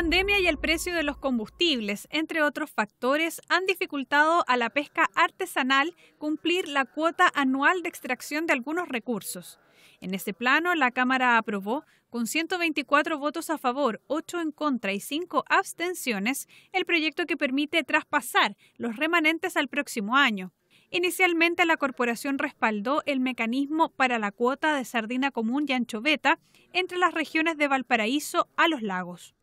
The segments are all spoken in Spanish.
pandemia y el precio de los combustibles, entre otros factores, han dificultado a la pesca artesanal cumplir la cuota anual de extracción de algunos recursos. En ese plano, la Cámara aprobó, con 124 votos a favor, 8 en contra y 5 abstenciones, el proyecto que permite traspasar los remanentes al próximo año. Inicialmente la corporación respaldó el mecanismo para la cuota de sardina común y anchoveta entre las regiones de Valparaíso a los lagos.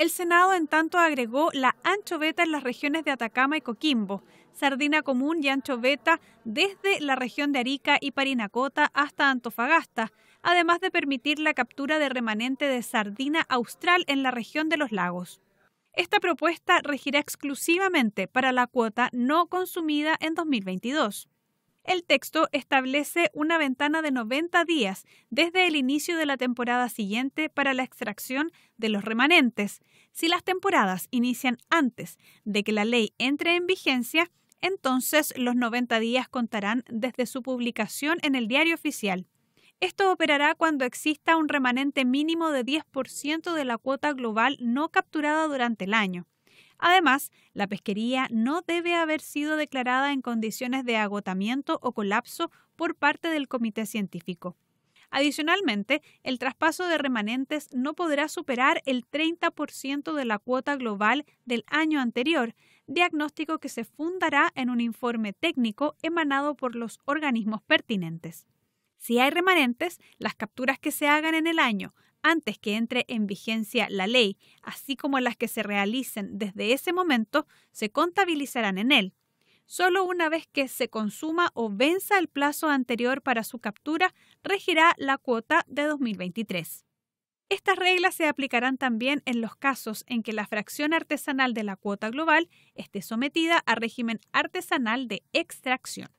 El Senado, en tanto, agregó la anchoveta en las regiones de Atacama y Coquimbo, sardina común y anchoveta desde la región de Arica y Parinacota hasta Antofagasta, además de permitir la captura de remanente de sardina austral en la región de los lagos. Esta propuesta regirá exclusivamente para la cuota no consumida en 2022. El texto establece una ventana de 90 días desde el inicio de la temporada siguiente para la extracción de los remanentes. Si las temporadas inician antes de que la ley entre en vigencia, entonces los 90 días contarán desde su publicación en el diario oficial. Esto operará cuando exista un remanente mínimo de 10% de la cuota global no capturada durante el año. Además, la pesquería no debe haber sido declarada en condiciones de agotamiento o colapso por parte del comité científico. Adicionalmente, el traspaso de remanentes no podrá superar el 30% de la cuota global del año anterior, diagnóstico que se fundará en un informe técnico emanado por los organismos pertinentes. Si hay remanentes, las capturas que se hagan en el año, antes que entre en vigencia la ley, así como las que se realicen desde ese momento, se contabilizarán en él. Solo una vez que se consuma o venza el plazo anterior para su captura, regirá la cuota de 2023. Estas reglas se aplicarán también en los casos en que la fracción artesanal de la cuota global esté sometida a régimen artesanal de extracción.